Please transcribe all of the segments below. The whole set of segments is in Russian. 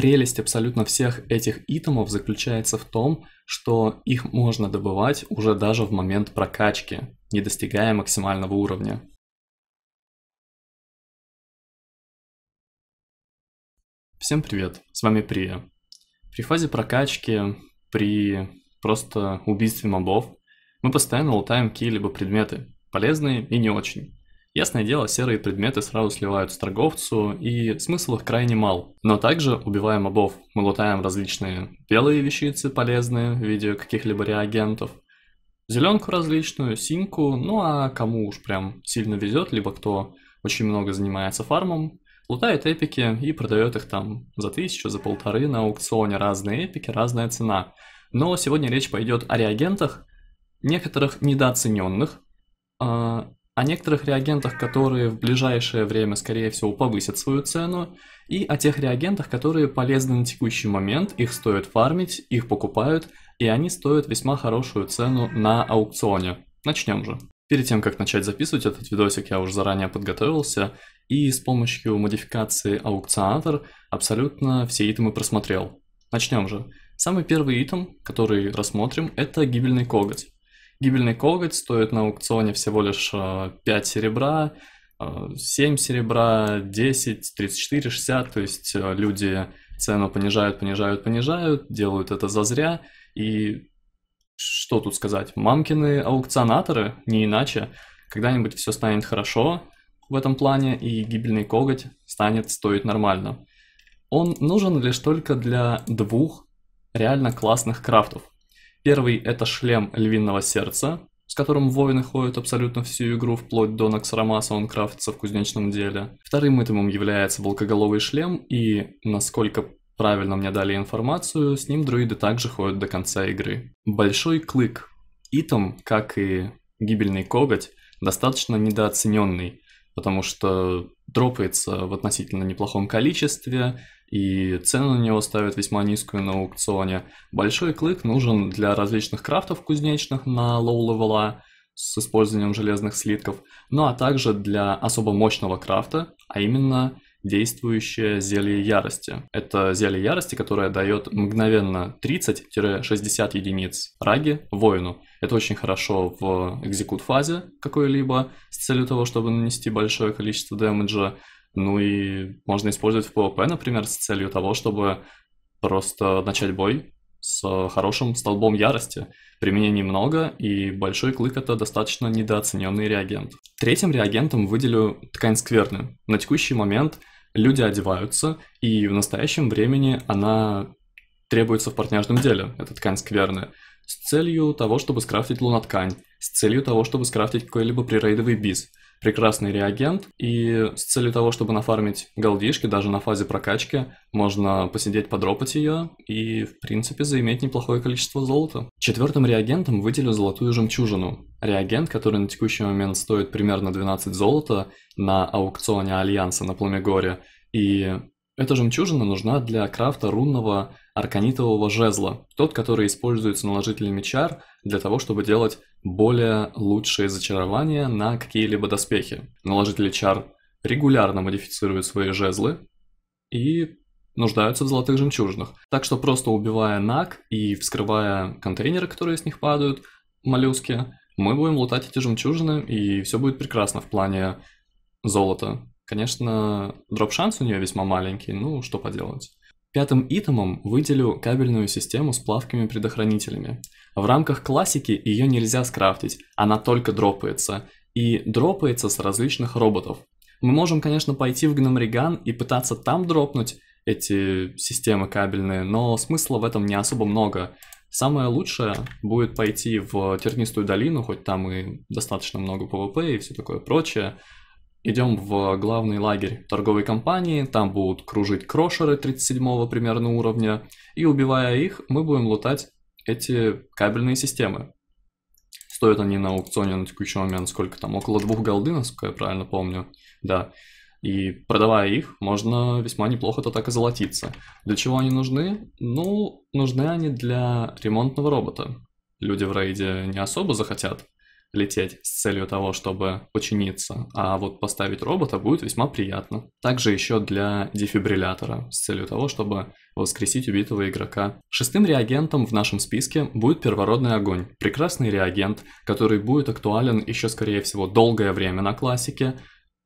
Прелесть абсолютно всех этих итемов заключается в том, что их можно добывать уже даже в момент прокачки, не достигая максимального уровня. Всем привет, с вами Прия. При фазе прокачки, при просто убийстве мобов, мы постоянно лутаем какие-либо предметы, полезные и не очень. Ясное дело, серые предметы сразу сливаются торговцу, и смысл их крайне мал. Но также, убивая мобов, мы лутаем различные белые вещицы полезные в виде каких-либо реагентов, зеленку различную, синьку, ну а кому уж прям сильно везет, либо кто очень много занимается фармом, лутает эпики и продает их там за тысячу, за полторы на аукционе, разные эпики, разная цена. Но сегодня речь пойдет о реагентах, некоторых недооцененных, а, о некоторых реагентах, которые в ближайшее время, скорее всего, повысят свою цену, и о тех реагентах, которые полезны на текущий момент, их стоит фармить, их покупают, и они стоят весьма хорошую цену на аукционе. Начнем же. Перед тем, как начать записывать этот видосик, я уже заранее подготовился, и с помощью модификации аукционатор абсолютно все итемы просмотрел. Начнем же. Самый первый итем, который рассмотрим, это гибельный коготь. Гибельный коготь стоит на аукционе всего лишь 5 э, серебра, 7 э, серебра, 10, 34, 60, то есть э, люди цену понижают, понижают, понижают, делают это зазря, и что тут сказать, мамкины аукционаторы, не иначе, когда-нибудь все станет хорошо в этом плане, и гибельный коготь станет стоить нормально. Он нужен лишь только для двух реально классных крафтов. Первый — это шлем львиного сердца, с которым воины ходят абсолютно всю игру, вплоть до Наксрамаса он крафтится в кузнечном деле. Вторым итемом является волкоголовый шлем, и, насколько правильно мне дали информацию, с ним друиды также ходят до конца игры. Большой клык. Итем, как и гибельный коготь, достаточно недооцененный, потому что дропается в относительно неплохом количестве, и цену на него ставят весьма низкую на аукционе. Большой клык нужен для различных крафтов кузнечных на лоу-левела с использованием железных слитков, ну а также для особо мощного крафта, а именно действующее зелье ярости. Это зелье ярости, которое дает мгновенно 30-60 единиц раги воину. Это очень хорошо в экзекут фазе какой-либо с целью того, чтобы нанести большое количество дэмэджа. Ну и можно использовать в PvP, например, с целью того, чтобы просто начать бой с хорошим столбом ярости. Применений много, и большой клык — это достаточно недооцененный реагент. Третьим реагентом выделю ткань скверны. На текущий момент люди одеваются, и в настоящем времени она требуется в партняжном деле, эта ткань скверны, с целью того, чтобы скрафтить луноткань, с целью того, чтобы скрафтить какой-либо прирейдовый бис — прекрасный реагент. И с целью того, чтобы нафармить голдишки, даже на фазе прокачки, можно посидеть подропать ее и, в принципе, заиметь неплохое количество золота. Четвертым реагентом выделю золотую жемчужину. Реагент, который на текущий момент стоит примерно 12 золота на аукционе Альянса на Пламегоре. И эта жемчужина нужна для крафта рунного арканитового жезла, тот, который используется наложителями чар для того, чтобы делать более лучшие зачарования на какие-либо доспехи. Наложители чар регулярно модифицируют свои жезлы и нуждаются в золотых жемчужинах. Так что просто убивая наг и вскрывая контейнеры, которые с них падают, моллюски, мы будем лутать эти жемчужины, и все будет прекрасно в плане золота. Конечно, дроп-шанс у нее весьма маленький, ну что поделать. Пятым итемом выделю кабельную систему с плавками-предохранителями. В рамках классики ее нельзя скрафтить, она только дропается. И дропается с различных роботов. Мы можем, конечно, пойти в Гномриган и пытаться там дропнуть эти системы кабельные, но смысла в этом не особо много. Самое лучшее будет пойти в Тернистую долину, хоть там и достаточно много ПВП и все такое прочее, Идем в главный лагерь торговой компании, там будут кружить крошеры 37 примерно уровня, и убивая их, мы будем лутать эти кабельные системы. Стоят они на аукционе на текущий момент сколько там, около двух голды, насколько я правильно помню, да. И продавая их, можно весьма неплохо-то так и золотиться. Для чего они нужны? Ну, нужны они для ремонтного робота. Люди в рейде не особо захотят лететь с целью того, чтобы починиться, а вот поставить робота будет весьма приятно. Также еще для дефибриллятора с целью того, чтобы воскресить убитого игрока. Шестым реагентом в нашем списке будет первородный огонь. Прекрасный реагент, который будет актуален еще, скорее всего, долгое время на классике,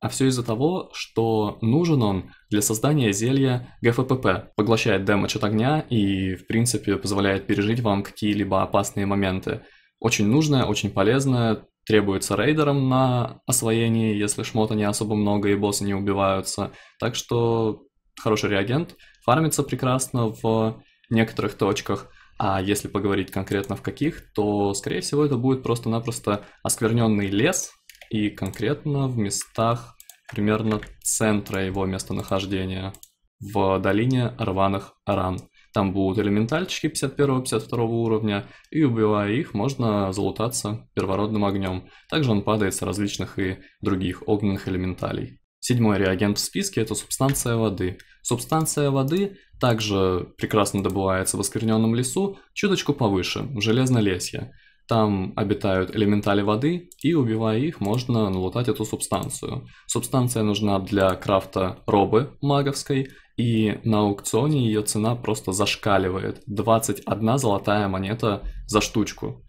а все из-за того, что нужен он для создания зелья ГФПП. Поглощает дэмэдж от огня и, в принципе, позволяет пережить вам какие-либо опасные моменты очень нужная, очень полезная, требуется рейдерам на освоении, если шмота не особо много и боссы не убиваются. Так что хороший реагент, фармится прекрасно в некоторых точках. А если поговорить конкретно в каких, то, скорее всего, это будет просто-напросто оскверненный лес и конкретно в местах примерно центра его местонахождения в долине рваных ран. Там будут элементальчики 51-52 уровня, и убивая их, можно залутаться первородным огнем. Также он падает с различных и других огненных элементалей. Седьмой реагент в списке – это субстанция воды. Субстанция воды также прекрасно добывается в оскверненном лесу, чуточку повыше, в железнолесье. Там обитают элементали воды, и убивая их, можно налутать эту субстанцию. Субстанция нужна для крафта робы маговской и на аукционе ее цена просто зашкаливает. 21 золотая монета за штучку.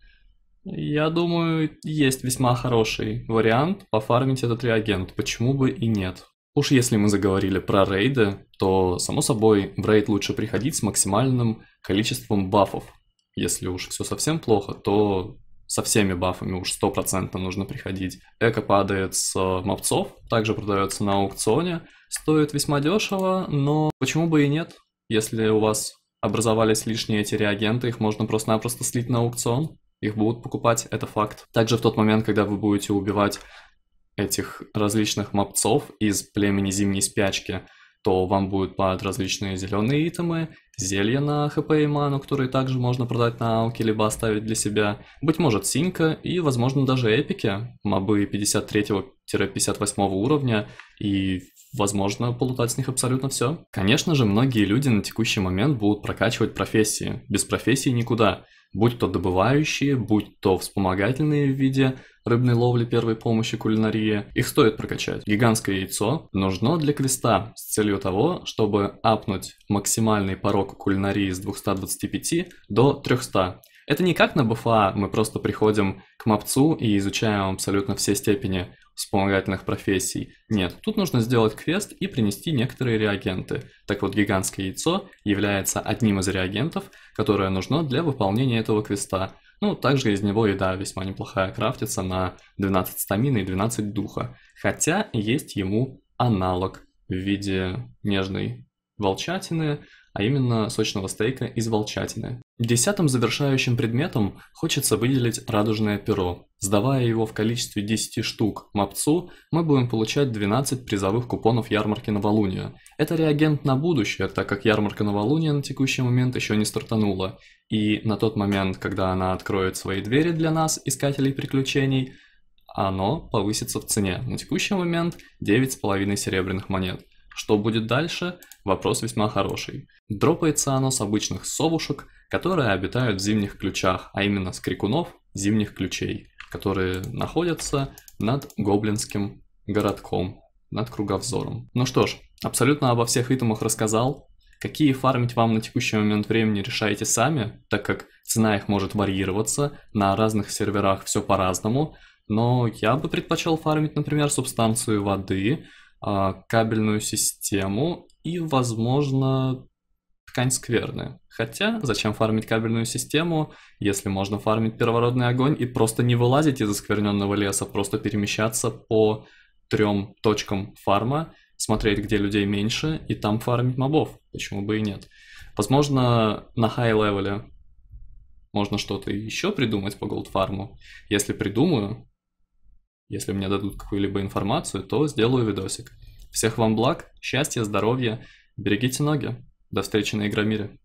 Я думаю, есть весьма хороший вариант пофармить этот реагент, почему бы и нет. Уж если мы заговорили про рейды, то само собой в рейд лучше приходить с максимальным количеством бафов. Если уж все совсем плохо, то со всеми бафами уж стопроцентно нужно приходить. Эко падает с э, мопцов, также продается на аукционе, стоит весьма дешево, но почему бы и нет, если у вас образовались лишние эти реагенты, их можно просто-напросто слить на аукцион, их будут покупать, это факт. Также в тот момент, когда вы будете убивать этих различных мопцов из племени Зимней Спячки, то вам будут падать различные зеленые итемы, зелья на хп и ману, которые также можно продать на ауке, либо оставить для себя, быть может синька и, возможно, даже эпики, мобы 53-58 уровня и возможно полутать с них абсолютно все. Конечно же, многие люди на текущий момент будут прокачивать профессии. Без профессии никуда. Будь то добывающие, будь то вспомогательные в виде рыбной ловли, первой помощи, кулинарии. Их стоит прокачать. Гигантское яйцо нужно для квеста с целью того, чтобы апнуть максимальный порог кулинарии с 225 до 300. Это не как на БФА, мы просто приходим к мапцу и изучаем абсолютно все степени вспомогательных профессий. Нет, тут нужно сделать квест и принести некоторые реагенты. Так вот, гигантское яйцо является одним из реагентов, которое нужно для выполнения этого квеста. Ну, также из него еда весьма неплохая крафтится на 12 стамины и 12 духа, хотя есть ему аналог в виде нежной волчатины, а именно сочного стейка из волчатины. Десятым завершающим предметом хочется выделить радужное перо, Сдавая его в количестве 10 штук мопцу, мы будем получать 12 призовых купонов ярмарки новолуния. Это реагент на будущее, так как ярмарка новолуния на текущий момент еще не стартанула. И на тот момент, когда она откроет свои двери для нас, искателей приключений, оно повысится в цене. На текущий момент 9,5 серебряных монет. Что будет дальше? Вопрос весьма хороший. Дропается оно с обычных совушек, которые обитают в зимних ключах, а именно с крикунов зимних ключей которые находятся над гоблинским городком, над круговзором. Ну что ж, абсолютно обо всех итемах рассказал. Какие фармить вам на текущий момент времени решаете сами, так как цена их может варьироваться, на разных серверах все по-разному, но я бы предпочел фармить, например, субстанцию воды, а, кабельную систему и, возможно, ткань скверны. Хотя, зачем фармить кабельную систему, если можно фармить первородный огонь и просто не вылазить из оскверненного леса, просто перемещаться по трем точкам фарма, смотреть, где людей меньше, и там фармить мобов. Почему бы и нет? Возможно, на хай-левеле можно что-то еще придумать по голдфарму. Если придумаю, если мне дадут какую-либо информацию, то сделаю видосик. Всех вам благ, счастья, здоровья, берегите ноги. До встречи на Игромире.